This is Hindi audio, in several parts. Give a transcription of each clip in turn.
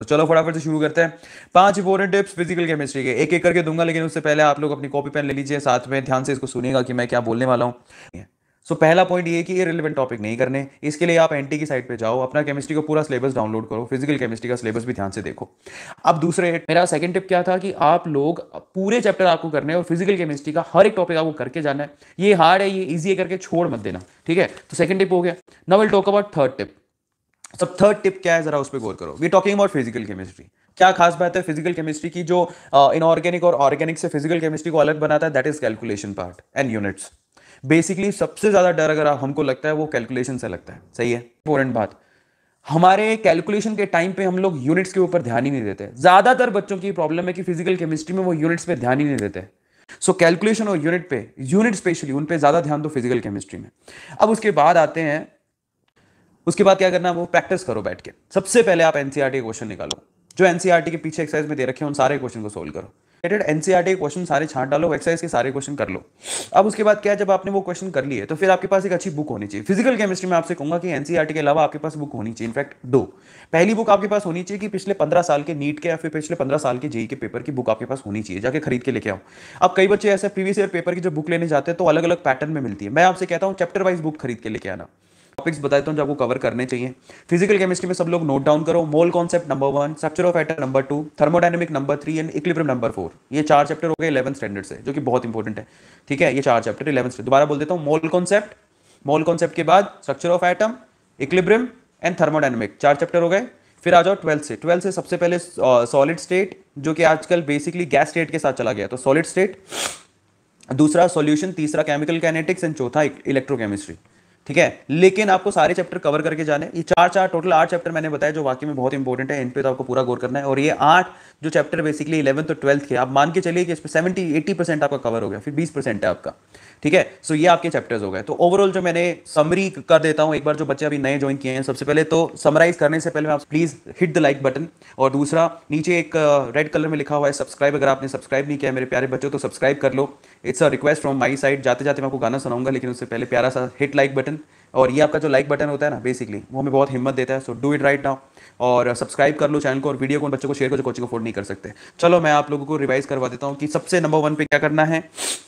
तो चलो फटाफट से शुरू करते हैं पांच इंपोर्टेंट टिप्स फिजिकल केमिस्ट्री के एक एक करके दूंगा लेकिन उससे पहले आप लोग अपनी कॉपी पेन ले लीजिए साथ में ध्यान से इसको सुनेगा कि मैं क्या बोलने वाला हूँ सो so, पहला पॉइंट ये कि ये रिलेवेंट टॉपिक नहीं करने इसके लिए आप एनटी की साइट पे जाओ अपना केमिस्ट्री का पूरा सिलेबस डाउनलोड करो फिजिकल केमिस्ट्री का सिलेबस भी ध्यान से देखो अब दूसरे मेरा सेकंड टिप क्या था कि आप लोग पूरे चैप्टर आपको करने और फिजिकल केमिस्ट्री का हर एक टॉपिक आपको करके जाना है ये हार्ड है ये ईजी है करके छोड़ मत देना ठीक है तो सेकंड टिप हो गया now will talk about third tip सब थर्ड टिप क्या है जरा उस पर गौर करो we talking about physical chemistry क्या खास बात है फिजिकल केमिस्ट्री की जो इनऑर्गेनिक uh, और ऑर्गेनिक से फिजिकल केमिस्ट्री को अलग बनाता है that is calculation part and units basically सबसे ज्यादा डर अगर हमको लगता है वो कैलकुलेशन से लगता है सही है इंपॉर्टेंट बात हमारे कैलकुलेशन के टाइम पे हम लोग यूनिट्स के ऊपर ध्यान ही नहीं देते ज्यादातर बच्चों की प्रॉब्लम है कि फिजिकल केमिस्ट्री में वो यूनिट्स पे ध्यान ही नहीं देते सो कैलकुलेशन और यूनिट पे यूनिट स्पेशली उन पे ज्यादा ध्यान दो फिजिकल केमिस्ट्री में अब उसके बाद आते हैं उसके बाद क्या करना वो प्रैक्टिस करो बैठ के सबसे पहले आप एनसीआर e के क्वेश्चन निकालो जो एनसीआरटी e के पीछे एक्सरसाइज में दे रखे उन सारे क्वेश्चन को सोल्व करो एनसीआर e के क्वेश्चन सारे छाट डालो एक्सरसाइज के सारे क्वेश्चन कर लो अब उसके बाद क्या जब आपने वो क्वेश्चन कर लिए तो फिर आपके पास एक अच्छी बुक होनी चाहिए फिजिकल केमिस्ट्री में आपसे कहूंगा कि एनसीआरटी के अलावा आपके पास बुक होनी चाहिए इनफैक्ट दो पहली बुक आपके पास होनी चाहिए कि पिछले पंद्रह साल के नीट के या फिर पिछले पंद्रह साल के जेई के पेपर की बुक आपके पास होनी चाहिए जाके खरीद के लेके आओ अब कई बच्चे ऐसे प्रीवियस ईयर पेपर की जो बुक लेने जाते हैं तो अलग अलग पैटर्न में मिलती है मैं आपसे कहता हूँ चैप्टर वाइज बुक खरीद के लेके आना टॉपिक्स बताता हूँ जो आपको कवर करने चाहिए फिजिकल केमिस्ट्री में सब लोग नोट डाउन करो mole concept number one structure of atom number two thermodynamic number three and equilibrium number four ये चार चैप्टर हो गए इलेवन स्टैंडर्ड से जो कि बहुत इंपॉर्टेंट है ठीक है ये चार चैप्टर इलेवन से दोबारा बोल देता हूँ मोल कॉन्सेप्ट मोल कॉन्सेप्ट के बाद structure of atom equilibrium and thermodynamic चार चैप्टर हो गए फिर आ जाओ ट्वेल्थ से ट्वेल्थ से सबसे पहले सॉलिड स्टेट जो कि आजकल बेसिकली गैस स्टेट के साथ चला गया तो सॉलिड स्टेट दूसरा सॉल्यूशन तीसरा केमिकल कैनेटिक्स एंड चौथा इलेक्ट्रोकेमिस्ट्री ठीक है लेकिन आपको सारे चैप्टर कवर करके जाने ये चार चार टोटल आठ चैप्टर मैंने बताया जो वाकई में बहुत इंपॉर्टेंट है इन पे तो आपको पूरा गौर करना है और ये आठ जो चैप्टर बेसिकली इलेवंथ और ट्वेल्थ के आप मान के चलिए कि इस पर सेवेंटी एटी परसेंट आपका कवर हो गया फिर बीस परसेंट है आपका ठीक है सो ये आपके चैप्टर्स हो गए तो ओवरऑल जो मैंने समरी कर देता हूँ एक बार जो बच्चे अभी नए ज्वाइन किए हैं सबसे पहले तो समराइज करने से पहले आप please hit the like button और दूसरा नीचे एक रेड कलर में लिखा हुआ है सब्सक्राइब अगर आपने सब्सक्राइब नहीं किया मेरे प्यारे बच्चों तो सब्सक्राइब कर लो it's a request from my side जाते जाते मैं आपको गाना सुनाऊंगा लेकिन उससे पहले प्यारा सा हिट लाइक बटन और ये आपका जो लाइक बटन होता है ना बेसिकली वो हमें बहुत हिम्मत देता है so do it right now और सब्सक्राइब कर लो चैनल को और वीडियो को बच्चों को शेयर करो जो कोचिंग अफोर्ड नहीं कर सकते चलो मैं आप लोगों को रिवाइज करवा देता हूँ कि सबसे नंबर वन पे क्या करना है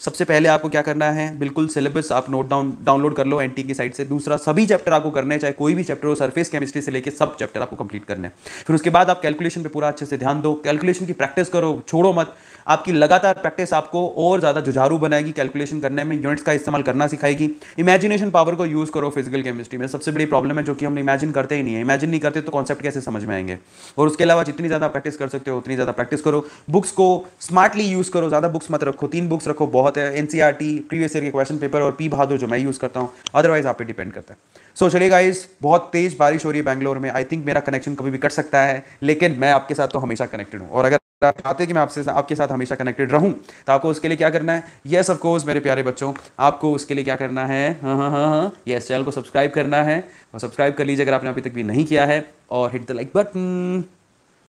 सबसे पहले आपको क्या करना है बिल्कुल सिलेबस आप नोट डाउन डाउनलोड कर लो एन की साइड से दूसरा सभी चैप्टर आपको करने चाहे कोई भी चैप्टर हो सरफेस केमिस्ट्री से लेकर सब चैप्टर आपको कंप्लीट करना है फिर उसके बाद आप कैलकुलेशन पर पूरा अच्छे से ध्यान दो कैलकुलेशन की प्रैक्टिस करो छोड़ो मत आपकी लगातार प्रैक्टिस आपको और ज़्यादा जुझारू बनाएगी कैलकुलेशन करने में यूनिट्स का इस्तेमाल करना सिखाएगी इमेजिनेशन पावर को यूज़ करो फिजिकल केमिस्ट्री में सबसे बड़ी प्रॉब्लम है जो कि हम इमेजिन करते ही नहीं है इमेजिन नहीं करते तो कॉन्सेप्ट कैसे समझ में आएंगे और उसके अलावा जितनी ज़्यादा प्रैक्टिस कर सकते हो उतनी ज़्यादा प्रैक्टिस करो बुक्स को स्मार्टली यूज़ करो ज़्यादा बुक्स मत रखो तीन बुक्स रखो बहुत है एनसीआर प्रीवियस ईयर के क्वेश्चन पेपर और पी बहादुर जो मैं यूज़ करता हूँ अदरवाइज आप पे डिपेंड करता है सो चलिए गाइज बहुत तेज़ बारिश हो रही है बैंगलोर में आई थिंक मेरा कनेक्शन कभी भी कट सकता है लेकिन मैं आपके साथ तो हमेशा कनेक्टेड हूँ और अगर आप चाहते हैं कि मैं आपसे आपके साथ हमेशा कनेक्टेड रहूं तो आपको उसके लिए क्या करना है यस ऑफ कोर्स मेरे प्यारे बच्चों आपको उसके लिए क्या करना है यस हाँ हाँ चैनल हाँ, हाँ, को सब्सक्राइब करना है और सब्सक्राइब कर लीजिए अगर आपने अभी तक भी नहीं किया है और हिट द लाइक बटन